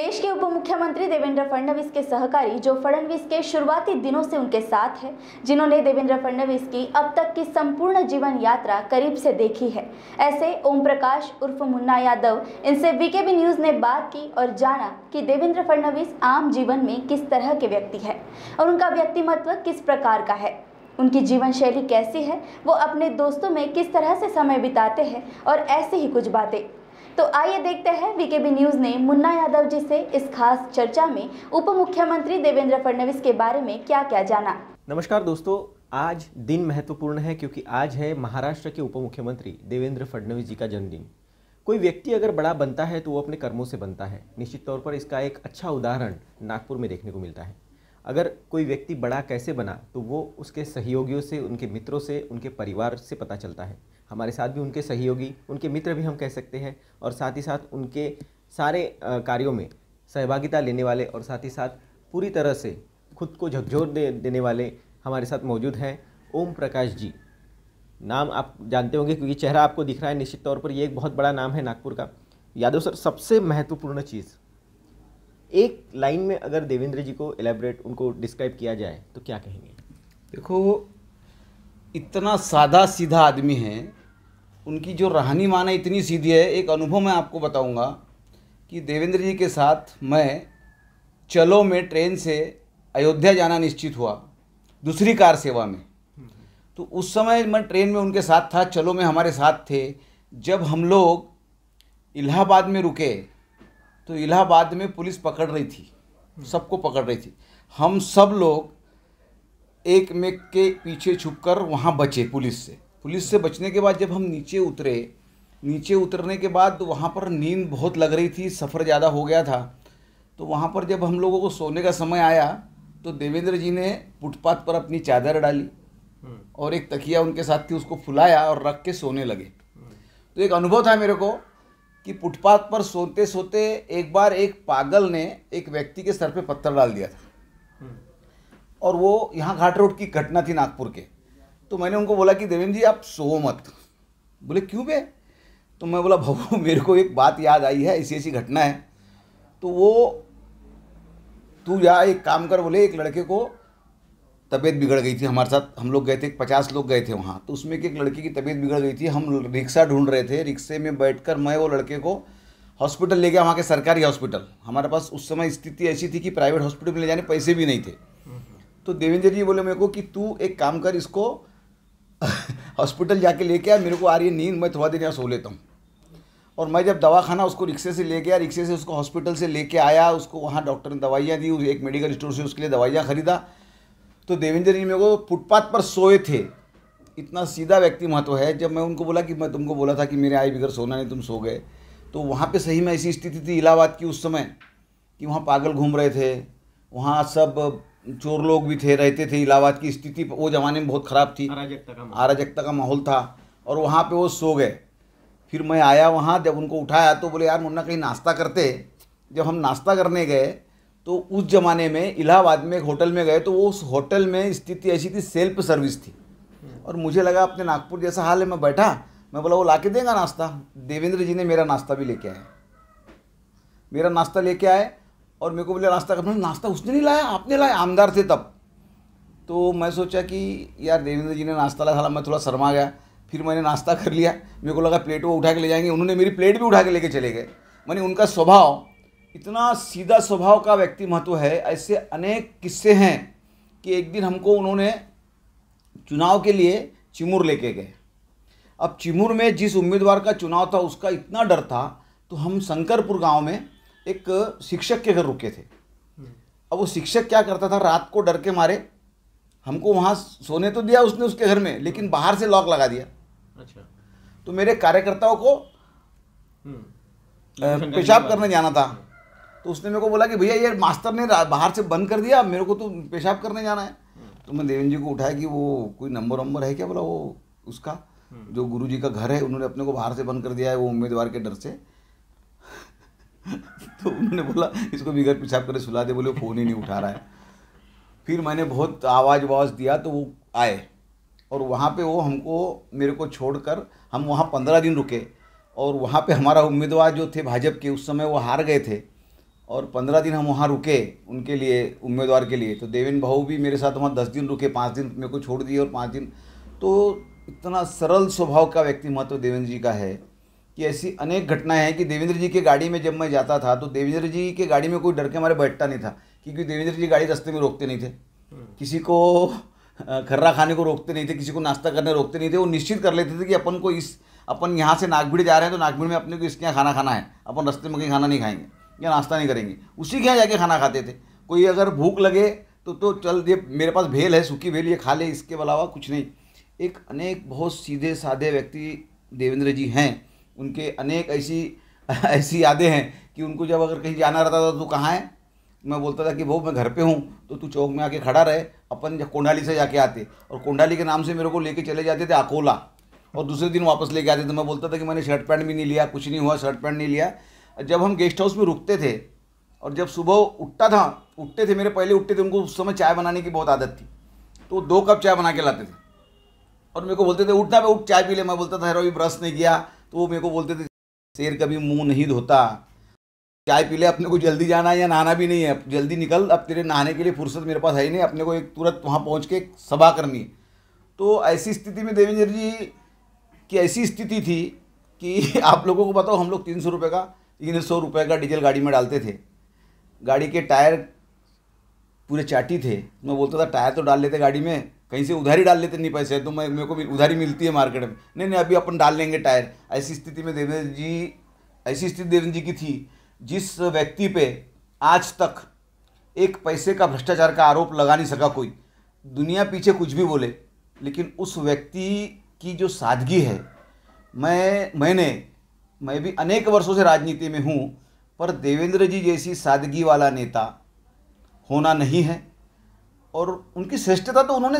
देश के उप मुख्यमंत्री देवेंद्र फडणवीस के सहकारी जो फडणवीस के शुरुआती दिनों से उनके साथ हैं जिन्होंने देवेंद्र फडणवीस की अब तक की संपूर्ण जीवन यात्रा करीब से देखी है ऐसे ओम प्रकाश उर्फ मुन्ना यादव इनसे वीकेबी न्यूज ने बात की और जाना कि देवेंद्र फडणवीस आम जीवन में किस तरह के व्यक्ति है और उनका व्यक्तिमत्व किस प्रकार का है उनकी जीवन शैली कैसी है वो अपने दोस्तों में किस तरह से समय बिताते हैं और ऐसी ही कुछ बातें तो आइए देखते हैं वीकेबी न्यूज़ ने मुन्ना यादव जी से इस खास चर्चा में उप मुख्यमंत्री देवेंद्र फडणवीस के बारे में क्या क्या जाना नमस्कार दोस्तों आज दिन महत्वपूर्ण है क्योंकि आज है महाराष्ट्र के उप मुख्यमंत्री देवेंद्र फडणवीस जी का जन्मदिन कोई व्यक्ति अगर बड़ा बनता है तो वो अपने कर्मों से बनता है निश्चित तौर पर इसका एक अच्छा उदाहरण नागपुर में देखने को मिलता है अगर कोई व्यक्ति बड़ा कैसे बना तो वो उसके सहयोगियों से उनके मित्रों से उनके परिवार से पता चलता है हमारे साथ भी उनके सहयोगी उनके मित्र भी हम कह सकते हैं और साथ ही साथ उनके सारे कार्यों में सहभागिता लेने वाले और साथ ही साथ पूरी तरह से खुद को झकझोर दे देने वाले हमारे साथ मौजूद हैं ओम प्रकाश जी नाम आप जानते होंगे क्योंकि चेहरा आपको दिख रहा है निश्चित तौर पर ये एक बहुत बड़ा नाम है नागपुर का यादव सर सबसे महत्वपूर्ण चीज़ एक लाइन में अगर देवेंद्र जी को एलेबरेट उनको डिस्क्राइब किया जाए तो क्या कहेंगे देखो इतना सादा सीधा आदमी है उनकी जो रहानी माना इतनी सीधी है एक अनुभव मैं आपको बताऊंगा कि देवेंद्र जी के साथ मैं चलो में ट्रेन से अयोध्या जाना निश्चित हुआ दूसरी कार सेवा में तो उस समय मैं ट्रेन में उनके साथ था चलो में हमारे साथ थे जब हम लोग इलाहाबाद में रुके तो इलाहाबाद में पुलिस पकड़ रही थी सबको पकड़ रही थी हम सब लोग एक मेक के पीछे छुपकर वहाँ बचे पुलिस से पुलिस से बचने के बाद जब हम नीचे उतरे नीचे उतरने के बाद तो वहाँ पर नींद बहुत लग रही थी सफ़र ज़्यादा हो गया था तो वहाँ पर जब हम लोगों को सोने का समय आया तो देवेंद्र जी ने फुटपाथ पर अपनी चादर डाली हम्म। और एक तकिया उनके साथ थी उसको फुलाया और रख के सोने लगे तो एक अनुभव था मेरे को कि फुटपाथ पर सोते सोते एक बार एक पागल ने एक व्यक्ति के सर पे पत्थर डाल दिया था हम्म। और वो यहाँ घाट रोड की घटना थी नागपुर के तो मैंने उनको बोला कि देवेंद्र जी आप सो मत बोले क्यों बे तो मैं बोला भाऊ मेरे को एक बात याद आई है ऐसी ऐसी घटना है तो वो तू या एक काम कर बोले एक लड़के को तबीयत बिगड़ गई थी हमारे साथ हम लोग गए थे पचास लोग गए थे वहाँ तो उसमें एक लड़की की तबीयत बिगड़ गई थी हम रिक्शा ढूंढ रहे थे रिक्शे में बैठकर मैं वो लड़के को हॉस्पिटल ले गया वहाँ के सरकारी हॉस्पिटल हमारे पास उस समय स्थिति ऐसी थी कि प्राइवेट हॉस्पिटल में ले जाने पैसे भी नहीं थे हम्म, हम्म। तो देवेंद्र जी बोले मेरे को कि तू एक काम कर इसको हॉस्पिटल जाके लेके आया मेरे को आ रही है नींद मैं थोड़ा देर यहाँ सो लेता हूँ और मैं जब दवा खाना उसको रिक्शे से लेके आया रिक्शे से उसको हॉस्पिटल से लेके आया उसको वहाँ डॉक्टर ने दवाइयाँ दी एक मेडिकल स्टोर से उसके लिए दवाइयाँ ख़रीदा तो देवेंद्र जी मेरे को फुटपाथ पर सोए थे इतना सीधा व्यक्ति महत्व है जब मैं उनको बोला कि मैं तुमको बोला था कि मेरे आई बिगड़ सोना नहीं तुम सो गए तो वहाँ पर सही में ऐसी स्थिति थी इलाहाबाद की उस समय कि वहाँ पागल घूम रहे थे वहाँ सब चोर लोग भी थे रहते थे इलाहाबाद की स्थिति वो ज़माने में बहुत ख़राब थी अराजकता का माहौल था और वहाँ पे वो सो गए फिर मैं आया वहाँ जब उनको उठाया तो बोले यार मुन्ना कहीं नाश्ता करते जब हम नाश्ता करने गए तो उस ज़माने में इलाहाबाद में एक होटल में गए तो वो उस होटल में स्थिति ऐसी थी सेल्फ सर्विस थी और मुझे लगा अपने नागपुर जैसा हाल है मैं बैठा मैं बोला वो ला देगा नाश्ता देवेंद्र जी ने मेरा नाश्ता भी लेके आया मेरा नाश्ता लेके आए और मेरे को बोले नाश्ता करना नाश्ता उसने नहीं लाया आपने लाया आमदार थे तब तो मैं सोचा कि यार देवेंद्र जी ने नाश्ता लाया था मैं थोड़ा शर्मा गया फिर मैंने नाश्ता कर लिया मेरे को लगा प्लेट वो उठा के ले जाएंगे उन्होंने मेरी प्लेट भी उठा के लेके चले गए मैंने उनका स्वभाव इतना सीधा स्वभाव का व्यक्ति महत्व है ऐसे अनेक किस्से हैं कि एक दिन हमको उन्होंने चुनाव के लिए चिमूर लेके गए अब चिमूर में जिस उम्मीदवार का चुनाव था उसका इतना डर था तो हम शंकरपुर गांव में एक शिक्षक के घर रुके थे अब वो शिक्षक क्या करता था रात को डर के मारे हमको वहाँ सोने तो दिया उसने उसके घर में लेकिन बाहर से लॉक लगा दिया अच्छा तो मेरे कार्यकर्ताओं को हम्म। पेशाब करने जाना था तो उसने मेरे को बोला कि भैया ये मास्टर ने बाहर से बंद कर दिया मेरे को तो पेशाब करने जाना है हम्म। तो मैं देवेंद्र जी को उठाया कि वो कोई नंबर वंबर है क्या बोला वो उसका हम्म। जो गुरु जी का घर है उन्होंने अपने को बाहर से बंद कर दिया है वो उम्मीदवार के डर से तो उन्होंने बोला इसको बिगर पिछाब करे सुला दे बोले फ़ोन ही नहीं उठा रहा है फिर मैंने बहुत आवाज़ आवाज़ दिया तो वो आए और वहाँ पे वो हमको मेरे को छोड़कर हम वहाँ पंद्रह दिन रुके और वहाँ पे हमारा उम्मीदवार जो थे भाजप के उस समय वो हार गए थे और पंद्रह दिन हम वहाँ रुके उनके लिए उम्मीदवार के लिए तो देवेंद्र भाऊ भी मेरे साथ वहाँ दस दिन रुके पाँच दिन मेरे को छोड़ दिए और पाँच दिन तो इतना सरल स्वभाव का व्यक्ति महत्व देवेंद्र जी का है कि ऐसी अनेक घटनाएं हैं कि देवेंद्र जी के गाड़ी में जब मैं जाता था तो देवेंद्र जी के गाड़ी में कोई डर के हमारे बैठता नहीं था क्योंकि देवेंद्र जी गाड़ी रास्ते में रोकते नहीं थे हम्म। किसी को खर्रा खाने को रोकते नहीं थे किसी को नाश्ता करने रोकते नहीं थे वो निश्चित कर लेते थे कि अपन को इस अपन यहाँ से नागभीड़ जा रहे हैं तो नागभीड़ में अपने को इसके यहाँ खाना खाना है अपन रास्ते में कहीं खाना नहीं खाएंगे या नाश्ता नहीं करेंगे उसी के यहाँ जाके खाना खाते थे कोई अगर भूख लगे तो तो चल ये मेरे पास भेल है सूखी भेल ये खा ले इसके अलावा कुछ नहीं एक अनेक बहुत सीधे साधे व्यक्ति देवेंद्र जी हैं उनके अनेक ऐसी ऐसी यादें हैं कि उनको जब अगर कहीं जाना रहता था तो कहाँ है मैं बोलता था कि भाऊ मैं घर पे हूँ तो तू चौक में आके खड़ा रहे अपन जब कोंडाली से जाके आते और कोंडाली के नाम से मेरे को लेके चले जाते थे अकोला और दूसरे दिन वापस लेके आते थे तो मैं बोलता था कि मैंने शर्ट पैंट भी नहीं लिया कुछ नहीं हुआ शर्ट पैंट नहीं लिया जब हम गेस्ट हाउस में रुकते थे और जब सुबह उठता था उठते थे मेरे पहले उठते थे उनको उस समय चाय बनाने की बहुत आदत थी तो दो कप चाय बना के लाते थे और मेरे को बोलते थे उठना पे उठ चाय पी ले मैं बोलता था अरे अभी ब्रश नहीं किया तो वो मेरे को बोलते थे शेर कभी मुंह नहीं धोता चाय पी ले अपने को जल्दी जाना है या नहाना भी नहीं है जल्दी निकल अब तेरे नहाने के लिए फुर्सत मेरे पास है ही नहीं अपने को एक तुरंत वहाँ पहुँच के सभा करनी है तो ऐसी स्थिति में देवेंद्र जी की ऐसी स्थिति थी कि आप लोगों को बताओ हम लोग तीन सौ रुपये का तीन सौ रुपये का डीजल गाड़ी में डालते थे गाड़ी के टायर पूरे चाटी थे मैं बोलता था टायर तो डाल लेते गाड़ी में कहीं से उधारी डाल लेते नहीं पैसे तो मैं मेरे को उधारी मिलती है मार्केट में नहीं नहीं अभी अपन डाल लेंगे टायर ऐसी स्थिति में देवेंद्र जी ऐसी स्थिति देवेंद्र जी की थी जिस व्यक्ति पे आज तक एक पैसे का भ्रष्टाचार का आरोप लगा नहीं सका कोई दुनिया पीछे कुछ भी बोले लेकिन उस व्यक्ति की जो सादगी है मैं मैंने मैं भी अनेक वर्षों से राजनीति में हूँ पर देवेंद्र जी जैसी सादगी वाला नेता होना नहीं है और उनकी श्रेष्ठता तो उन्होंने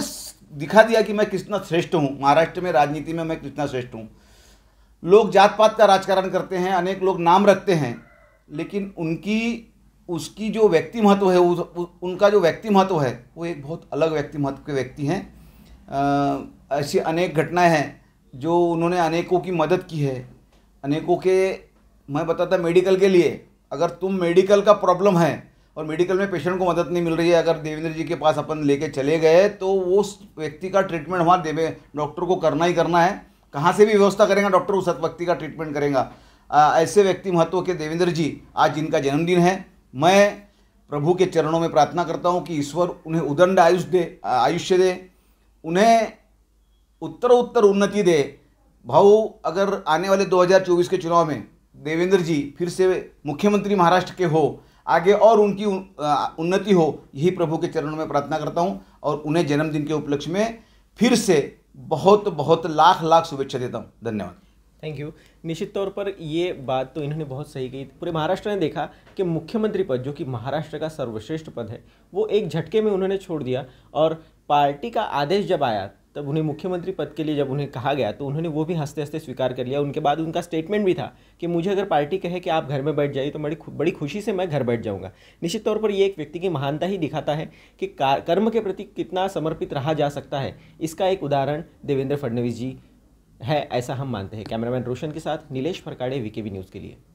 दिखा दिया कि मैं कितना श्रेष्ठ हूँ महाराष्ट्र में राजनीति में मैं कितना श्रेष्ठ हूँ लोग जात पात का राजकारण करते हैं अनेक लोग नाम रखते हैं लेकिन उनकी उसकी जो व्यक्ति महत्व है उनका जो व्यक्ति महत्व है वो एक बहुत अलग व्यक्ति महत्व के व्यक्ति हैं ऐसी अनेक घटनाएं हैं जो उन्होंने अनेकों की मदद की है अनेकों के मैं बताता मेडिकल के लिए अगर तुम मेडिकल का प्रॉब्लम है और मेडिकल में पेशेंट को मदद नहीं मिल रही है अगर देवेंद्र जी के पास अपन लेके चले गए तो वो व्यक्ति का ट्रीटमेंट हमारे देवे डॉक्टर को करना ही करना है कहाँ से भी व्यवस्था करेगा डॉक्टर उस व्यक्ति का ट्रीटमेंट करेगा ऐसे व्यक्ति महत्व के देवेंद्र जी आज जिनका जन्मदिन है मैं प्रभु के चरणों में प्रार्थना करता हूँ कि ईश्वर उन्हें उदंड आयुष दे आयुष्य दे उन्हें उत्तर उत्तर उन्नति दे भाऊ अगर आने वाले 2024 के चुनाव में देवेंद्र जी फिर से मुख्यमंत्री महाराष्ट्र के हो आगे और उनकी उन्नति हो यही प्रभु के चरणों में प्रार्थना करता हूँ और उन्हें जन्मदिन के उपलक्ष्य में फिर से बहुत बहुत लाख लाख शुभेच्छा देता हूँ धन्यवाद थैंक यू निश्चित तौर पर ये बात तो इन्होंने बहुत सही कही पूरे महाराष्ट्र ने देखा कि मुख्यमंत्री पद जो कि महाराष्ट्र का सर्वश्रेष्ठ पद है वो एक झटके में उन्होंने छोड़ दिया और पार्टी का आदेश जब आया तब उन्हें मुख्यमंत्री पद के लिए जब उन्हें कहा गया तो उन्होंने वो भी हंसते हंसते स्वीकार कर लिया उनके बाद उनका स्टेटमेंट भी था कि मुझे अगर पार्टी कहे कि आप घर में बैठ जाइए तो बड़ी बड़ी खुशी से मैं घर बैठ जाऊंगा निश्चित तौर पर ये एक व्यक्ति की महानता ही दिखाता है कि कर्म के प्रति कितना समर्पित रहा जा सकता है इसका एक उदाहरण देवेंद्र फडणवीस जी है ऐसा हम मानते हैं कैमरामैन रोशन के साथ नीलेष फरकाड़े वी न्यूज़ के लिए